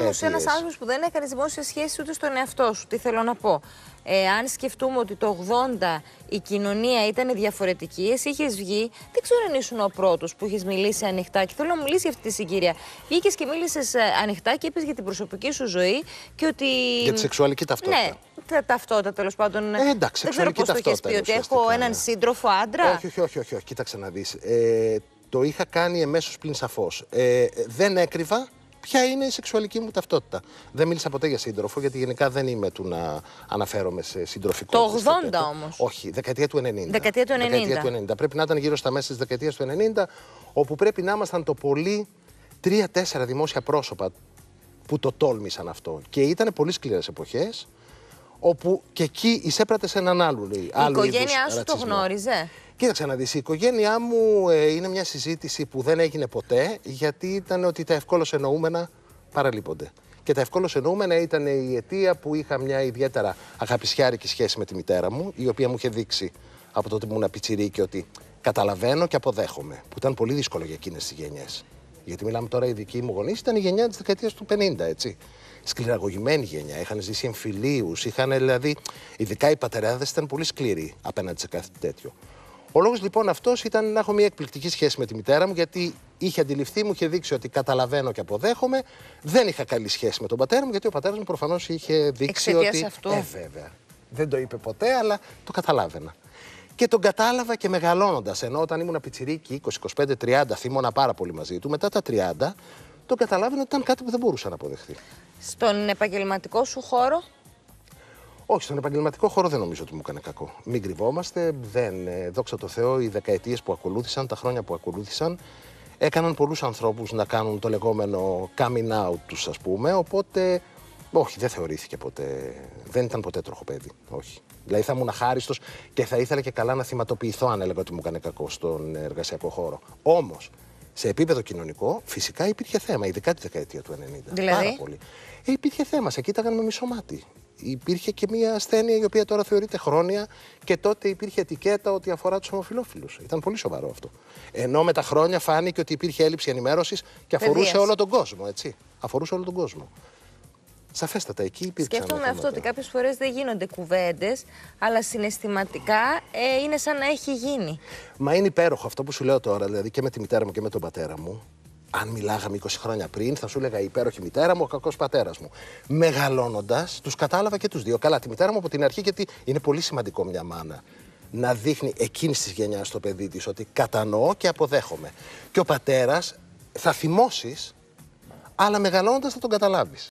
όμως ένας άνθρωπος που δεν έκανε δημόσια σχέση ούτε στον εαυτό σου. Τι θέλω να πω. Ε, αν σκεφτούμε ότι το 80 η κοινωνία ήταν διαφορετική, εσύ είχες βγει, δεν ξέρω αν ήσουν ο πρώτος που είχες μιλήσει ανοιχτά. Και θέλω να μιλήσεις για αυτή τη συγκυρία. Βγήκες και μίλησες ε, ανοιχτά και είπες για την προσωπική σου ζωή και ότι. Για τη σεξουαλική ταυτότητα. Ναι, ταυτότητα τέλος πάντων. Ε, εντάξει, δεν ξέρω πώς το είχες πει, ότι έχω έναν ναι. σύντροφο άντρα. Όχι, όχι, όχι, όχι, όχι. κοίταξε να δεις. Ε, το είχα κάνει εμέσως πλην σαφώς. Ε, δεν έκρυβα ποια είναι η σεξουαλική μου ταυτότητα. Δεν μίλησα ποτέ για σύντροφο, γιατί γενικά δεν είμαι του να αναφέρομαι σε συντροφικό. Το 80 όμως. Όχι, δεκαετία του 90. Δεκαετία του 90. Δεκαετία του 90. Πρέπει να ήταν γύρω στα μέσα της δεκαετίας του 90, όπου πρέπει να ήμασταν το πολύ τρία-τέσσερα δημόσια πρόσωπα που το τόλμησαν αυτό. Και ήταν πολύ σκληρές εποχές όπου και εκεί εισέπρατε σε έναν άλλο. Λέει, η οικογένειά σου ρατσισμό. το γνώριζε. Κοίταξε να δεις, η οικογένειά μου ε, είναι μια συζήτηση που δεν έγινε ποτέ, γιατί ήταν ότι τα ευκόλως εννοούμενα παραλείπονται. Και τα ευκόλω εννοούμενα ήταν η αιτία που είχα μια ιδιαίτερα αγαπησιάρικη σχέση με τη μητέρα μου, η οποία μου είχε δείξει από τότε που ήμουν πιτσιρίκι ότι καταλαβαίνω και αποδέχομαι. Που ήταν πολύ δύσκολο για εκείνες τις γενιές. Γιατί μιλάμε τώρα, οι δικοί μου γονείς ήταν η γενιά της δεκαετίας του 50, έτσι σκληραγωγημένη γενιά. Είχαν ζήσει εμφυλίους, είχαν δηλαδή. Ειδικά οι πατεράδες ήταν πολύ σκληροί απέναντι σε κάτι τέτοιο. Ο λόγος λοιπόν αυτός ήταν να έχω μια εκπληκτική σχέση με τη μητέρα μου, γιατί είχε αντιληφθεί, μου είχε δείξει ότι καταλαβαίνω και αποδέχομαι. Δεν είχα καλή σχέση με τον πατέρα μου, γιατί ο πατέρας μου προφανώς είχε δείξει ότι. Αυτού. Ε, βέβαια. Δεν το είπε ποτέ, αλλά το καταλάβαινα. Και τον κατάλαβα και μεγαλώνοντας. Ενώ όταν ήμουν πιτσιρίκι, 20, 25, 30, θύμωνα πάρα πολύ μαζί του, μετά τα 30, τον καταλάβαινα ότι ήταν κάτι που δεν μπορούσα να αποδεχθεί. Στον επαγγελματικό σου χώρο. Όχι, στον επαγγελματικό χώρο δεν νομίζω ότι μου έκανε κακό. Μην κρυβόμαστε. Δεν, ε, δόξα τω Θεώ, οι δεκαετίες που ακολούθησαν, τα χρόνια που ακολούθησαν, έκαναν πολλούς ανθρώπους να κάνουν το λεγόμενο coming out τους, ας πούμε. Οπότε, όχι, δεν θεωρήθηκε ποτέ. Δεν ήταν ποτέ τροχοπέδι. Όχι. Δηλαδή, θα ήμουν χάριστο και θα ήθελα και καλά να θυματοποιηθώ αν έλεγα ότι μου έκανε κακό στον εργασιακό χώρο. Όμως, σε επίπεδο κοινωνικό, φυσικά υπήρχε θέμα, ειδικά τη δεκαετία του 90. Δηλαδή. Πάρα πολύ. Ε, υπήρχε θέμα, σε κοίταγαν με μισομάτι. Υπήρχε και μια ασθένεια η οποία τώρα θεωρείται χρόνια και τότε υπήρχε ετικέτα ότι αφορά τους ομοφυλόφιλους. Ήταν πολύ σοβαρό αυτό. Ενώ με τα χρόνια φάνηκε ότι υπήρχε έλλειψη ενημέρωσης και αφορούσε όλο τον κόσμο, έτσι. Αφορούσε όλο τον κόσμο. Σαφέστατα εκεί υπήρξε. Σκέφτομαι αυτό ότι κάποιες φορές δεν γίνονται κουβέντες, αλλά συναισθηματικά ε, είναι σαν να έχει γίνει. Μα είναι υπέροχο αυτό που σου λέω τώρα, δηλαδή και με τη μητέρα μου και με τον πατέρα μου. Αν μιλάγαμε 20 χρόνια πριν, θα σου έλεγα η υπέροχη μητέρα μου, ο κακός πατέρας μου. Μεγαλώνοντας, τους κατάλαβα και τους δύο. Καλά, τη μητέρα μου από την αρχή, γιατί είναι πολύ σημαντικό μια μάνα να δείχνει εκείνης της γενιάς στο παιδί της ότι κατανοώ και αποδέχομαι. Και ο πατέρας θα θυμώσεις, αλλά μεγαλώνοντας θα τον καταλάβεις.